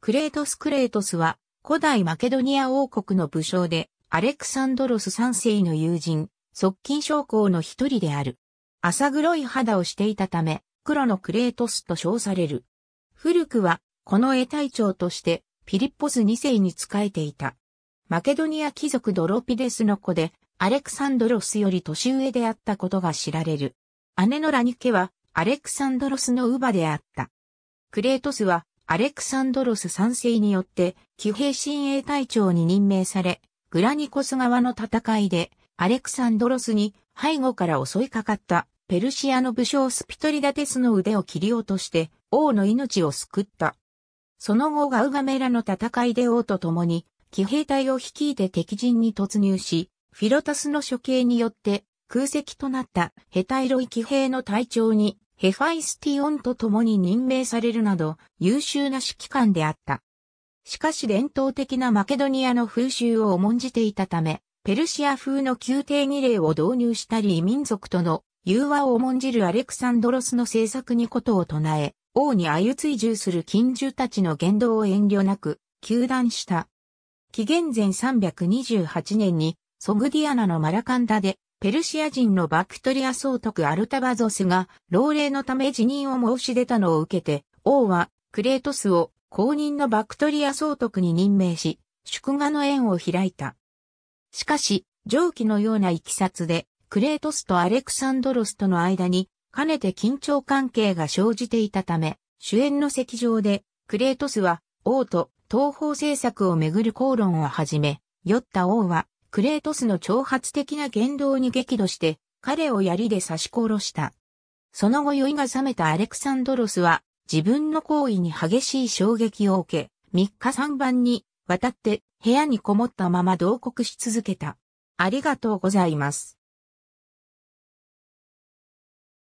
クレートス・クレートスは、古代マケドニア王国の武将で、アレクサンドロス三世の友人、側近将校の一人である。浅黒い肌をしていたため、黒のクレートスと称される。古くは、この絵隊長として、ピリッポス二世に仕えていた。マケドニア貴族ドロピデスの子で、アレクサンドロスより年上であったことが知られる。姉のラニケは、アレクサンドロスの乳母であった。クレートスは、アレクサンドロス三世によって、騎兵親衛隊長に任命され、グラニコス側の戦いで、アレクサンドロスに背後から襲いかかったペルシアの武将スピトリダテスの腕を切り落として王の命を救った。その後ガウガメラの戦いで王と共に騎兵隊を率いて敵陣に突入し、フィロタスの処刑によって空席となったヘタイロイ騎兵の隊長にヘファイスティオンと共に任命されるなど優秀な指揮官であった。しかし伝統的なマケドニアの風習を重んじていたため、ペルシア風の宮廷儀礼を導入したり異民族との融和を重んじるアレクサンドロスの政策にことを唱え、王に鮎追従する近従たちの言動を遠慮なく、求断した。紀元前328年に、ソグディアナのマラカンダで、ペルシア人のバクトリア総督アルタバゾスが、老齢のため辞任を申し出たのを受けて、王は、クレートスを、公認のバクトリア総督に任命し、祝賀の縁を開いた。しかし、上記のような行きさつで、クレートスとアレクサンドロスとの間に、かねて緊張関係が生じていたため、主演の席上で、クレートスは、王と東方政策をめぐる口論をはじめ、酔った王は、クレートスの挑発的な言動に激怒して、彼を槍で刺し殺した。その後酔いが覚めたアレクサンドロスは、自分の行為に激しい衝撃を受け、3日3晩に渡って部屋にこもったまま同国し続けた。ありがとうございます。